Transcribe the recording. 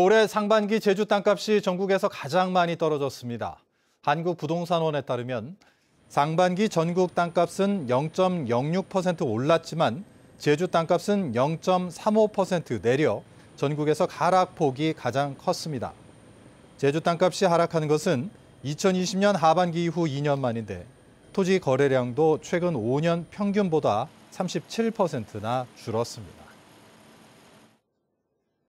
올해 상반기 제주 땅값이 전국에서 가장 많이 떨어졌습니다. 한국부동산원에 따르면 상반기 전국 땅값은 0.06% 올랐지만 제주 땅값은 0.35% 내려 전국에서 하락폭이 가장 컸습니다. 제주 땅값이 하락하는 것은 2020년 하반기 이후 2년 만인데 토지 거래량도 최근 5년 평균보다 37%나 줄었습니다.